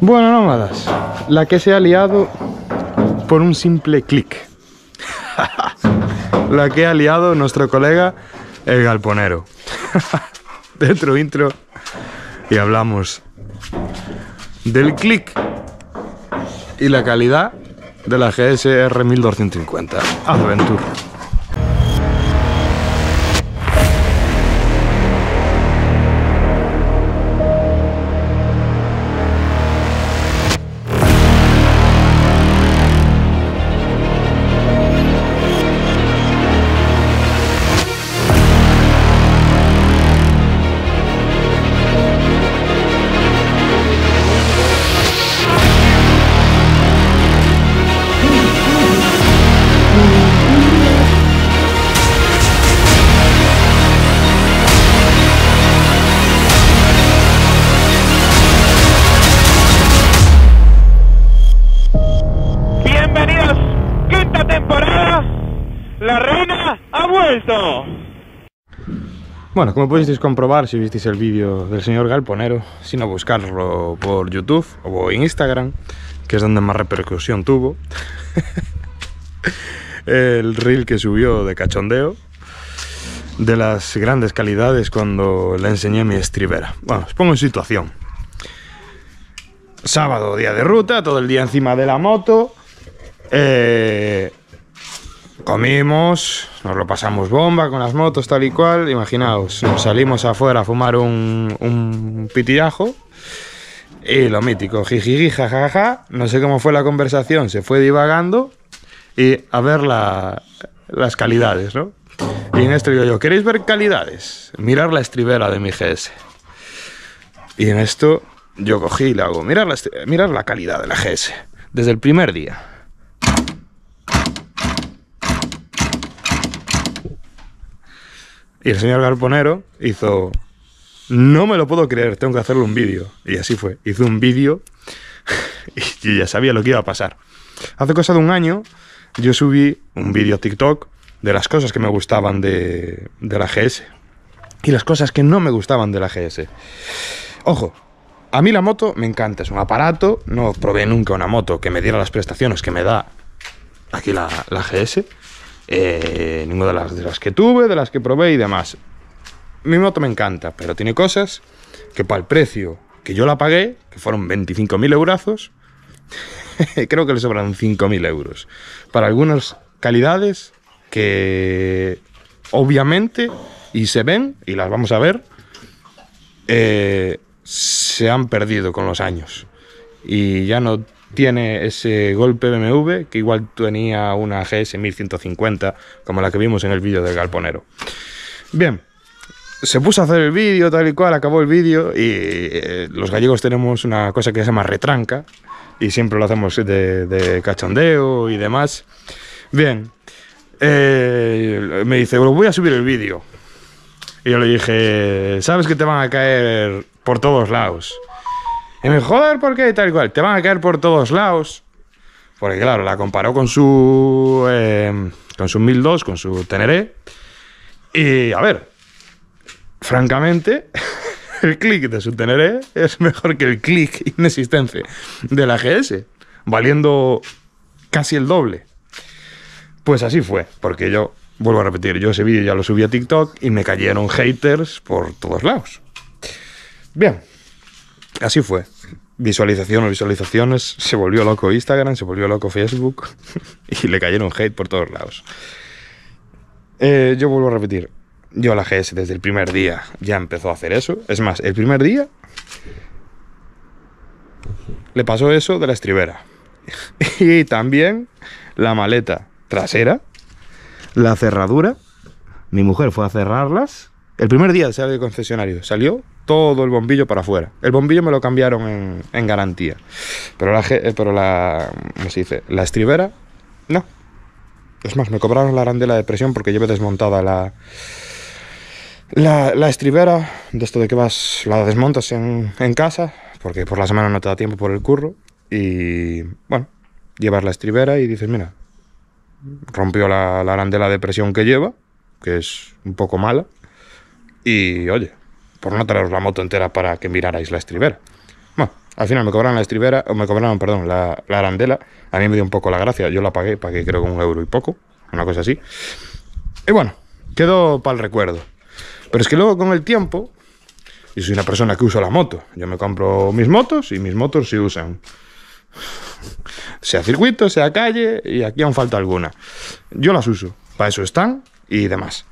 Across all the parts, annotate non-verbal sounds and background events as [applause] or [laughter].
Bueno, nómadas, la que se ha liado por un simple clic. [laughs] la que ha liado nuestro colega el galponero. [laughs] Dentro intro y hablamos del clic y la calidad de la GSR 1250 Adventure. Bueno, como podéis comprobar si visteis el vídeo del señor Galponero, sino buscarlo por YouTube o Instagram, que es donde más repercusión tuvo, [laughs] el reel que subió de cachondeo, de las grandes calidades cuando le enseñé mi estribera. Bueno, os pongo en situación. Sábado, día de ruta, todo el día encima de la moto. Eh, Comimos, nos lo pasamos bomba con las motos, tal y cual. Imaginaos, nos salimos afuera a fumar un, un pitillajo. Y lo mítico, jijiji, jajaja. No sé cómo fue la conversación, se fue divagando. Y a ver las calidades, ¿no? Y en esto digo yo, ¿queréis ver calidades? Mirar la estribera de mi GS. Y en esto yo cogí y le hago, mirar la, mirar la calidad de la GS. Desde el primer día. Y el señor garponero hizo, no me lo puedo creer, tengo que hacerle un vídeo. Y así fue, hizo un vídeo [laughs] y ya sabía lo que iba a pasar. Hace cosa de un año yo subí un vídeo TikTok de las cosas que me gustaban de, la GS y las cosas que no me gustaban de la GS. Ojo, a mí la moto me encanta, es un aparato, no probé nunca una moto que me diera las prestaciones que me da aquí la GS. Eh, ninguna de las, de las que tuve, de las que probé y demás. Mi moto me encanta, pero tiene cosas que para el precio que yo la pagué, que fueron 25.000 euros [laughs] creo que le sobran 5.000 euros. Para algunas calidades que obviamente, y se ven, y las vamos a ver, eh, se han perdido con los años. Y ya no tiene ese golpe BMW que igual tenía una GS 1150 como la que vimos en el vídeo del galponero. Bien, se puso a hacer el vídeo tal y cual, acabó el vídeo y eh, los gallegos tenemos una cosa que se llama retranca y siempre lo hacemos de, cachondeo y demás. Bien, eh, me dice, voy a subir el vídeo. Y yo le dije, sabes que te van a caer por todos lados. Y me joder, ¿por Tal y cual, te van a caer por todos lados. Porque claro, la comparó con su. Em, con su 1002, con su Teneré. Y a ver, francamente, [laughs] el clic de su Teneré es mejor que el clic inexistente de la GS, valiendo casi el doble. Pues así fue, porque yo, vuelvo a repetir, yo ese vídeo ya lo subí a TikTok y me cayeron haters por todos lados. Bien así fue. Visualización o visualizaciones, se volvió loco Instagram, se volvió loco Facebook [laughs] y le cayeron hate por todos lados. Eh, yo vuelvo a repetir, yo a la GS desde el primer día ya empezó a hacer eso. Es más, el primer día le pasó eso de la estribera. [laughs] Y también la maleta trasera, la cerradura. Mi mujer fue a cerrarlas. El primer día de salir del concesionario salió todo el bombillo para afuera. El bombillo me lo cambiaron en, garantía. Pero la, eh, pero la, dice? La estribera, no. Es más, me cobraron la arandela de presión porque llevo desmontada la, la, estribera, de esto de que vas, la desmontas en, en casa, porque por la semana no te da tiempo por el curro. Y bueno, llevas la estribera y dices, mira, rompió la, la arandela de presión que lleva, que es un poco mala. Y oye, por no traeros la moto entera para que mirarais la estribera. Bueno, al final me cobraron la estribera, o me cobraron, perdón, la, arandela. A mí me dio un poco la gracia, yo la pagué, que creo que un euro y poco, una cosa así. Y bueno, quedó para el recuerdo. Pero es que luego con el tiempo, y soy una persona que usa la moto, yo me compro mis motos y mis motos se usan. Sea circuito, sea calle, y aquí aún falta alguna. Yo las uso, para eso están y demás.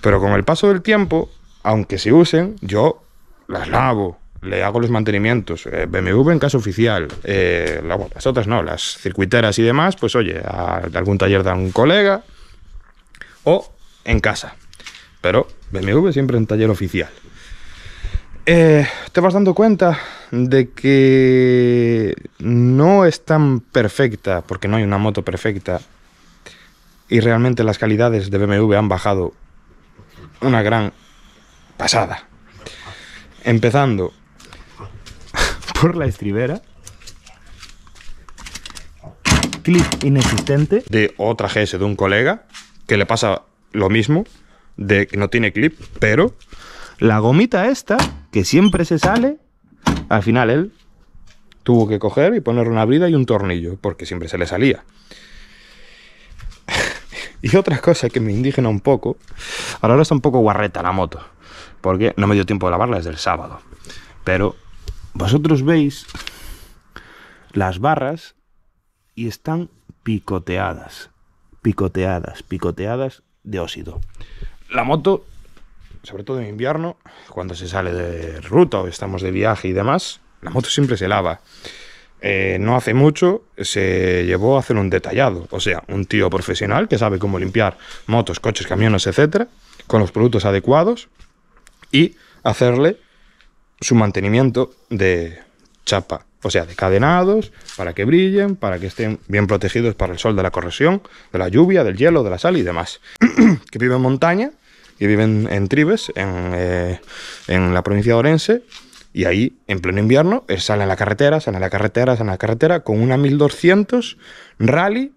Pero con el paso del tiempo, aunque se usen, yo las lavo, le hago los mantenimientos. Eh, BMW en casa oficial, eh, las otras no, las circuiteras y demás, pues oye, a algún taller de un colega o en casa. Pero BMW siempre en taller oficial. Eh, te vas dando cuenta de que no es tan perfecta, porque no hay una moto perfecta, y realmente las calidades de BMW han bajado una gran pasada. Empezando [laughs] por la estribera. Clip inexistente. De otra GS de un colega que le pasa lo mismo, de que no tiene clip, pero la gomita esta, que siempre se sale, al final él tuvo que coger y poner una brida y un tornillo, porque siempre se le salía. [laughs] y otra cosa que me indigna un poco, ahora está un poco guarreta la moto porque no me dio tiempo de lavarla desde el sábado. Pero vosotros veis las barras y están picoteadas, picoteadas, picoteadas de óxido. La moto, sobre todo en invierno, cuando se sale de ruta o estamos de viaje y demás, la moto siempre se lava. Eh, no hace mucho se llevó a hacer un detallado, o sea, un tío profesional que sabe cómo limpiar motos, coches, camiones, etcétera, con los productos adecuados y hacerle su mantenimiento de chapa, o sea, de cadenados, para que brillen, para que estén bien protegidos para el sol de la corrosión, de la lluvia, del hielo, de la sal y demás. [clears throat] que vive en montaña, que viven en Tribes, en, eh, en, la provincia de Orense, y ahí, en pleno invierno, salen a la carretera, salen a la carretera, salen a la carretera, con una 1200 rally,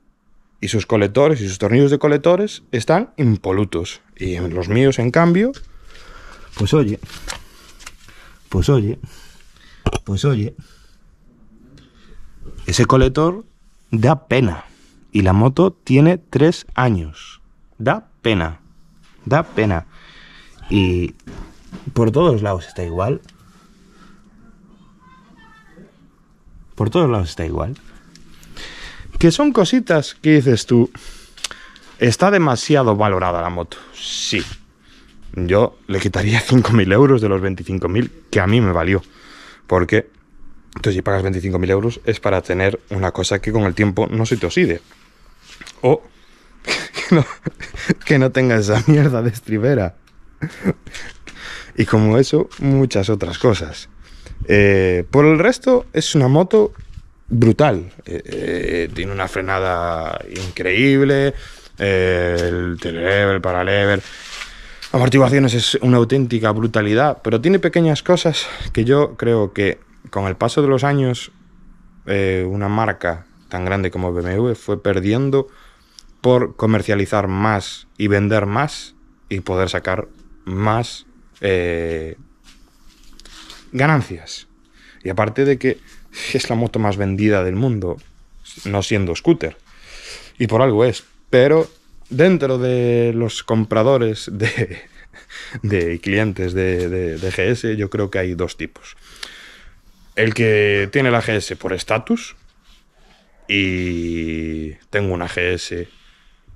y sus colectores y sus tornillos de colectores están impolutos. Y los míos, en cambio, pues oye, pues oye, pues oye, ese colector da pena. Y la moto tiene tres años. Da pena. Da pena. Y por todos lados está igual. Por todos lados está igual. Que son cositas que dices tú. Está demasiado valorada la moto. Sí, yo le quitaría 5.000 [laughs] euros de los 25.000 que a mí me valió. Porque entonces si pagas 25.000 euros es para tener una cosa que con el tiempo no se te oxide. O [laughs] que no, que tengas esa mierda de estribera. Y como eso, muchas otras cosas. Eh, por el resto, es una moto brutal. Eh, eh, tiene una frenada increíble. el telelever, el paralever Amortiguaciones es una auténtica brutalidad, pero tiene pequeñas cosas que yo creo que con el paso de los años eh, una marca tan grande como BMW fue perdiendo por comercializar más y vender más y poder sacar más eh, ganancias. Y aparte de que es la moto más vendida del mundo, no siendo scooter. Y por algo es. Pero dentro de los compradores de, [laughs] de clientes de, GS, yo creo que hay dos tipos. El que tiene la GS por estatus y tengo una GS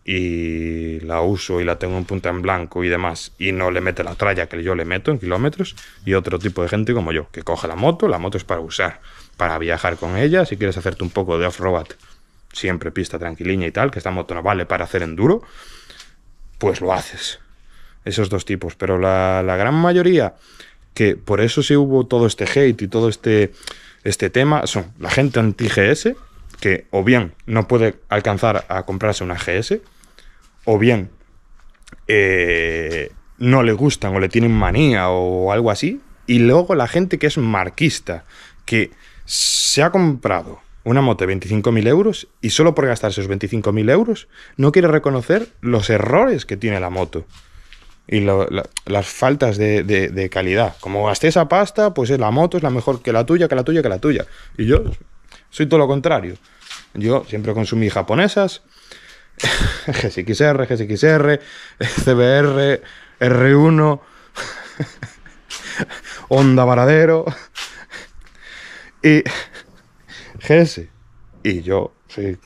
y la uso y la tengo en punta en blanco y demás y no le mete la tralla que yo le meto en kilómetros y otro tipo de gente como yo que coge la moto, la moto es para usar, para viajar con ella, si quieres hacerte un poco de off-road, siempre pista tranquiliña y tal, que esta moto no vale para hacer enduro, pues lo haces esos dos tipos, pero la, gran mayoría, que por eso sí hubo todo este hate y todo este, este tema, son la gente anti-GS, que o bien no puede alcanzar a comprarse una GS, o bien eh, no le gustan o le tienen manía o algo así, y luego la gente que es marquista, que se ha comprado una moto de 25.000 euros y solo por gastarse esos 25.000 euros no quiere reconocer los errores que tiene la moto y las faltas de, calidad. Como gasté esa pasta, pues eh, la moto es la mejor que la tuya, que la tuya, que la tuya. Y yo soy todo lo contrario. Yo siempre consumí japonesas, GSXR, [laughs] GSXR, CBR, R1, [laughs] Honda Varadero y GS. Y yo soy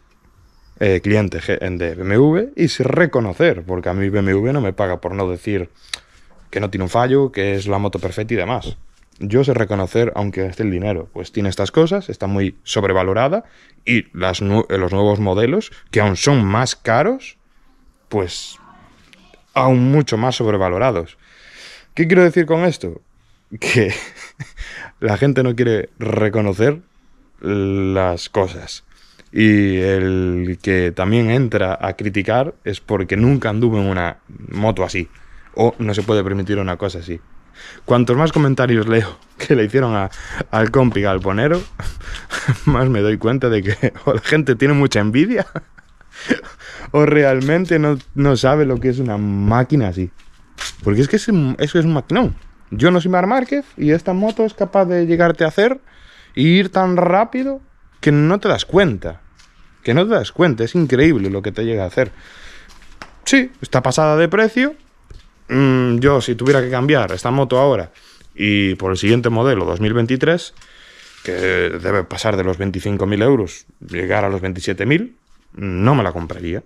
eh, cliente de BMW y reconocer, porque a mí BMW no me paga por no decir que no tiene un fallo, que es la moto perfecta y demás. Yo sé reconocer, aunque esté el dinero, pues tiene estas cosas, está muy sobrevalorada y las los nuevos modelos, que aún son más caros, pues aún mucho más sobrevalorados. ¿Qué quiero decir con esto? [laughs] Que la gente no quiere reconocer las cosas. Y el que también entra a criticar es porque nunca anduvo en una moto así. O no se puede permitir una cosa así. Cuantos más comentarios leo [laughs] que le hicieron al compi galponero, [laughs] más me doy cuenta de que [laughs] o la gente tiene mucha envidia o realmente no, no sabe lo que es una máquina así. Porque es que eso es un maquinón. Yo no soy Mar Márquez y esta moto es capaz de llegarte a hacer y ir tan rápido que no te das cuenta. Que no te das cuenta, es increíble lo que te llega a hacer. Sí, está pasada de precio. Mm, yo, si tuviera que cambiar esta moto ahora y por el siguiente modelo 2023, que debe pasar de los 25.000 euros, llegar a los 27.000, no me la compraría.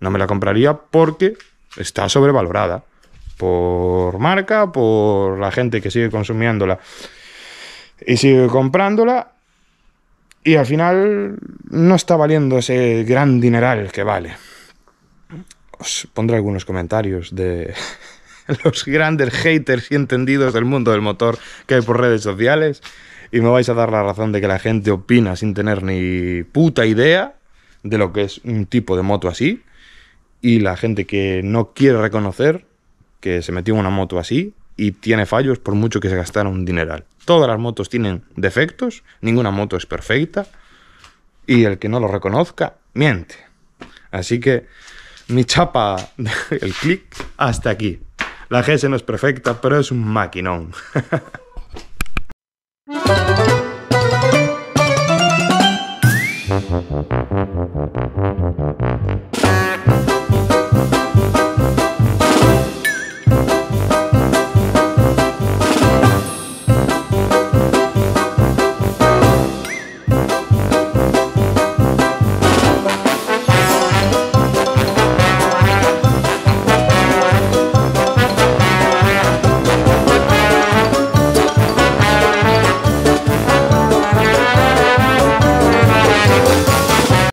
No me la compraría porque está sobrevalorada por marca, por la gente que sigue consumiéndola y sigue comprándola y al final no está valiendo ese gran dineral que vale. Os pondré algunos comentarios de [laughs] los grandes haters y entendidos del mundo del motor que hay por redes sociales. Y me vais a dar la razón de que la gente opina sin tener ni puta idea de lo que es un tipo de moto así. Y la gente que no quiere reconocer que se metió una moto así, y tiene fallos por mucho que se gastara un dineral. Todas las motos tienen defectos, ninguna moto es perfecta y el que no lo reconozca miente. Así que mi chapa, [laughs] el clic, hasta aquí. La GS no es perfecta, pero es un maquinón. [laughs]